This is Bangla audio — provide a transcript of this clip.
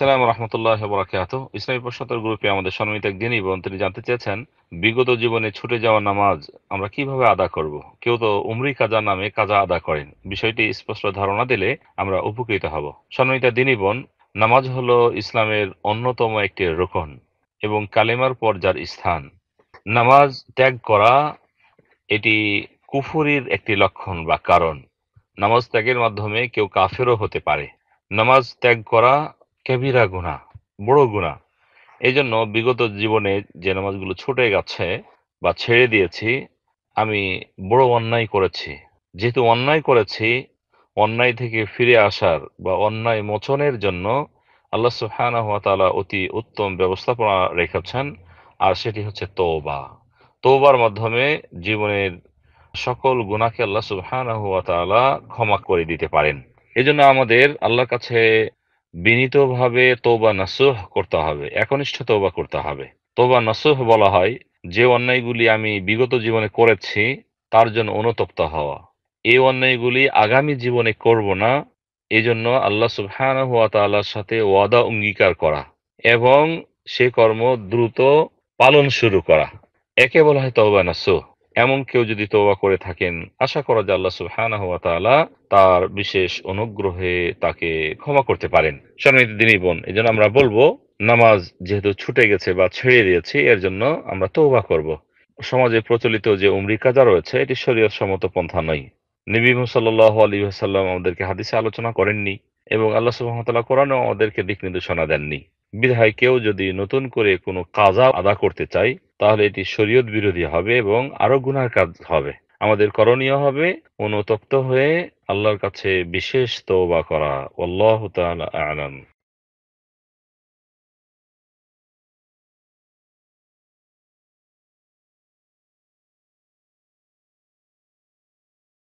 সালাম রহমতুল্লাহ বরাকাত ইসলামী গ্রুপে আমাদের জানতে চেয়েছেন বিগত জীবনে ছুটে যাওয়া নামাজ আমরা কিভাবে আদা করব কেউ তো উমরি কাজা নামে কাজা আদা করেন বিষয়টি স্পষ্ট ধারণা দিলে আমরা উপকৃত হব দিনই বোন নামাজ হল ইসলামের অন্যতম একটি রোকন এবং কালেমার পর যার স্থান নামাজ ত্যাগ করা এটি কুফুরির একটি লক্ষণ বা কারণ নামাজ ত্যাগের মাধ্যমে কেউ কাফেরও হতে পারে নামাজ ত্যাগ করা কেবিরা গুণা বড় গুণা এই জন্য বিগত জীবনে যে নামাজগুলো ছুটে গেছে বা ছেড়ে দিয়েছি আমি বড় অন্যায় করেছি যেহেতু অন্যায় করেছি অন্যায় থেকে ফিরে আসার বা অন্যায় মোচনের জন্য আল্লাহ সুহানা অতি উত্তম ব্যবস্থাপনা রেখেছেন আর সেটি হচ্ছে তৌবা তৌবার মাধ্যমে জীবনের সকল গুণাকে আল্লাহ সুহানা হুয়া তালা ক্ষমা করে দিতে পারেন এজন্য আমাদের আল্লাহর কাছে বিনীতভাবে তোবা নাসুহ করতে হবে একনিষ্ঠ তোবা করতে হবে তোবা নাসুহ বলা হয় যে অন্যায়গুলি আমি বিগত জীবনে করেছি তার জন্য অনুতপ্ত হওয়া এই অন্যায়গুলি আগামী জীবনে করব না এজন্য আল্লাহ সুহান হুয়া তাল্লাহর সাথে ওয়াদা অঙ্গীকার করা এবং সে কর্ম দ্রুত পালন শুরু করা একে বলা হয় তোবা নাসুহ এমন কেউ যদি তোবা করে থাকেন আশা করা যে আল্লাহ সুহানা হওয়া তাআলা তার বিশেষ অনুগ্রহে তাকে ক্ষমা করতে পারেন সম্মানিত দিনই বোন জন্য আমরা বলবো নামাজ যেহেতু ছুটে গেছে বা ছেড়ে দিয়েছে এর জন্য আমরা তোবা করব সমাজে প্রচলিত যে উমরি কাজা রয়েছে এটি শরীয়ত সম্মত পন্থা নয় নিবিম সাল আলী সাল্লাম আমাদেরকে হাদিসে আলোচনা করেননি এবং আল্লাহ সুহামতাল্লাহ কোরআনও আমাদেরকে দিক নির্দেশনা দেননি বিধায় কেউ যদি নতুন করে কোনো কাজা আদা করতে চায় তাহলে এটি শরীয়ত বিরোধী হবে এবং আরো গুনার কাজ হবে আমাদের করণীয় হবে অনুতপ্ত হয়ে আল্লাহর কাছে বিশেষ তৌবা করা আল্লাহ আলম